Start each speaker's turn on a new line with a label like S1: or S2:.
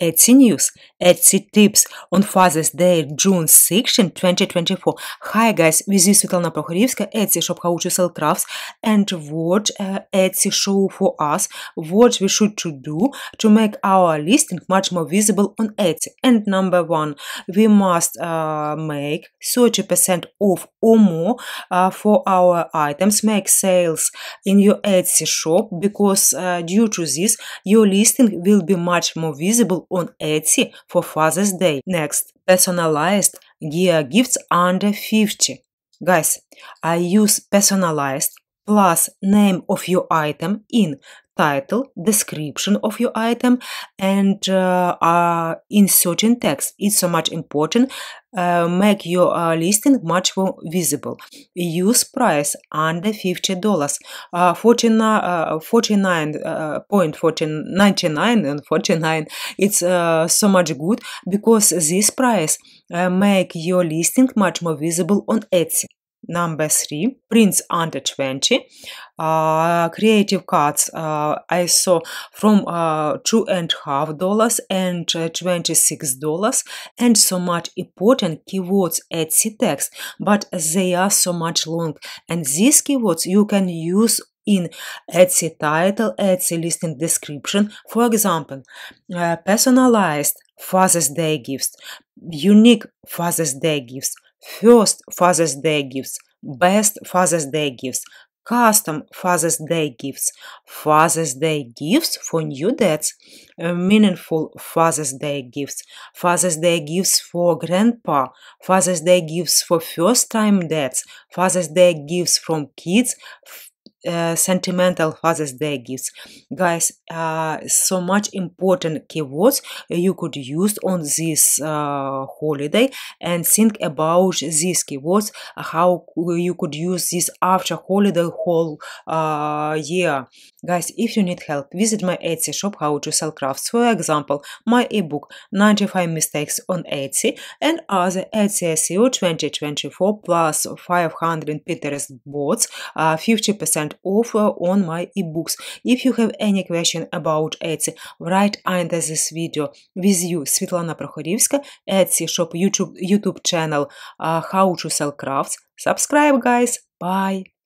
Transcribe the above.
S1: Etsy news, Etsy tips on Father's Day, June 16, 2024. Hi guys, this is Svetlana Prokhorivska, Etsy shop how to sell crafts and watch uh, Etsy show for us what we should to do to make our listing much more visible on Etsy. And number one, we must uh, make 30% off or more uh, for our items, make sales in your Etsy shop because uh, due to this, your listing will be much more visible on Etsy for Father's Day. Next, personalized gear gifts under 50. Guys, I use personalized plus name of your item in title, description of your item, and uh, uh, inserting text. It's so much important. Uh, make your uh, listing much more visible. Use price under $50. Uh, 49.99 49, uh, uh 49, 99 and 49. It's uh, so much good because this price uh, make your listing much more visible on Etsy. Number three, prints under 20, uh, creative cards uh, I saw from uh, two and half dollars and uh, 26 dollars and so much important keywords Etsy text but they are so much long and these keywords you can use in Etsy title, Etsy listing description, for example, uh, personalized Father's Day gifts, unique Father's Day gifts, First Father's Day gifts, best Father's Day gifts, custom Father's Day gifts, Father's Day gifts for new dads, uh, meaningful Father's Day gifts, Father's Day gifts for grandpa, Father's Day gifts for first time dads, Father's Day gifts from kids, Э, sentimental Father's Day gifts. Guys, uh, so much important keywords you could use on this uh, holiday and think about these keywords, how you could use this after holiday whole year. Guys, if you need help, visit my Etsy shop How to Sell Crafts. For example, my ebook 95 Mistakes on Etsy and other Etsy SEO 2024 plus 500 Pinterest boards, 50% uh, and offer on my ebooks. If you have any question about Etsy, write under this video with you, Svetlana Prokhorivska, Etsy shop YouTube, YouTube channel, uh, How to Sell Crafts. Subscribe, guys. Bye.